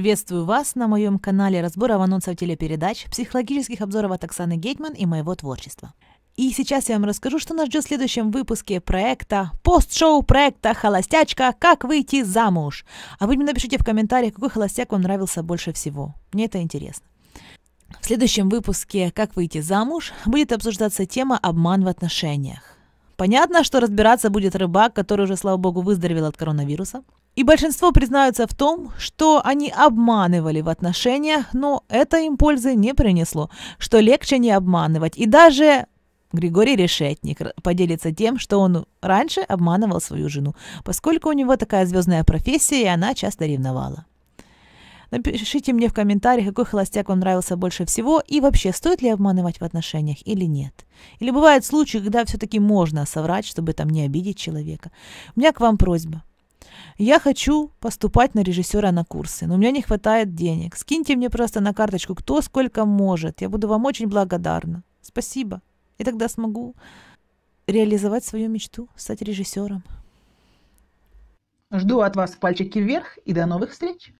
Приветствую вас на моем канале разборов анонсов телепередач, психологических обзоров от Оксаны Гейтман и моего творчества. И сейчас я вам расскажу, что нас ждет в следующем выпуске проекта, пост-шоу проекта «Холостячка. Как выйти замуж». А вы мне напишите в комментариях, какой холостяк вам нравился больше всего. Мне это интересно. В следующем выпуске «Как выйти замуж» будет обсуждаться тема «Обман в отношениях». Понятно, что разбираться будет рыбак, который уже, слава богу, выздоровел от коронавируса – и большинство признаются в том, что они обманывали в отношениях, но это им пользы не принесло, что легче не обманывать. И даже Григорий Решетник поделится тем, что он раньше обманывал свою жену, поскольку у него такая звездная профессия, и она часто ревновала. Напишите мне в комментариях, какой холостяк вам нравился больше всего, и вообще, стоит ли обманывать в отношениях или нет. Или бывают случаи, когда все-таки можно соврать, чтобы там не обидеть человека. У меня к вам просьба – я хочу поступать на режиссера на курсы, но у меня не хватает денег. Скиньте мне просто на карточку кто сколько может. Я буду вам очень благодарна. Спасибо. И тогда смогу реализовать свою мечту, стать режиссером. Жду от вас пальчики вверх и до новых встреч!